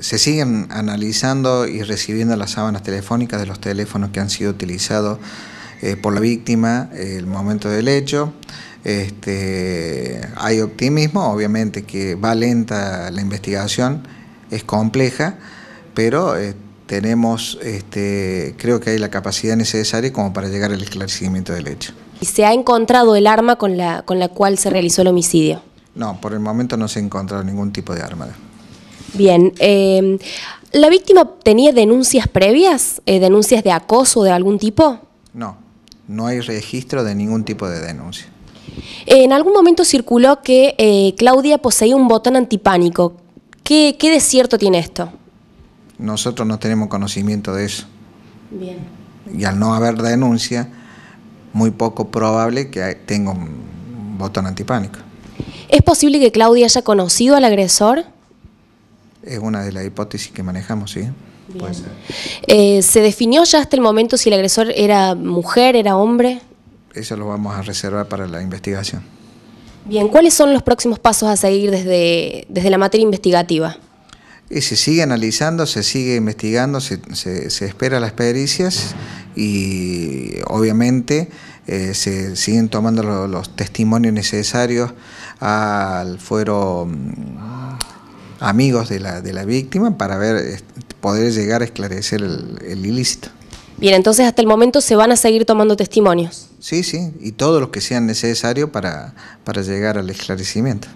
se siguen analizando y recibiendo las sábanas telefónicas de los teléfonos que han sido utilizados eh, por la víctima el momento del hecho. Este, hay optimismo, obviamente que va lenta la investigación, es compleja, pero eh, tenemos, este, creo que hay la capacidad necesaria como para llegar al esclarecimiento del hecho. ¿Y se ha encontrado el arma con la, con la cual se realizó el homicidio? No, por el momento no se ha encontrado ningún tipo de arma. Bien. Eh, ¿La víctima tenía denuncias previas? Eh, ¿Denuncias de acoso de algún tipo? No, no hay registro de ningún tipo de denuncia. En algún momento circuló que eh, Claudia poseía un botón antipánico. ¿Qué, desierto tiene esto? Nosotros no tenemos conocimiento de eso. Bien. Y al no haber denuncia, muy poco probable que tenga un botón antipánico. ¿Es posible que Claudia haya conocido al agresor? Es una de las hipótesis que manejamos, ¿sí? Puede ser. Eh, ¿Se definió ya hasta el momento si el agresor era mujer, era hombre? Eso lo vamos a reservar para la investigación. Bien, ¿cuáles son los próximos pasos a seguir desde, desde la materia investigativa? Y se sigue analizando, se sigue investigando, se, se, espera las pericias y obviamente eh, se siguen tomando los, los testimonios necesarios al fuero mm, amigos de la, de la víctima para ver, poder llegar a esclarecer el, ilícito. Bien, entonces hasta el momento se van a seguir tomando testimonios. Sí, sí, y todos los que sean necesarios para, para llegar al esclarecimiento.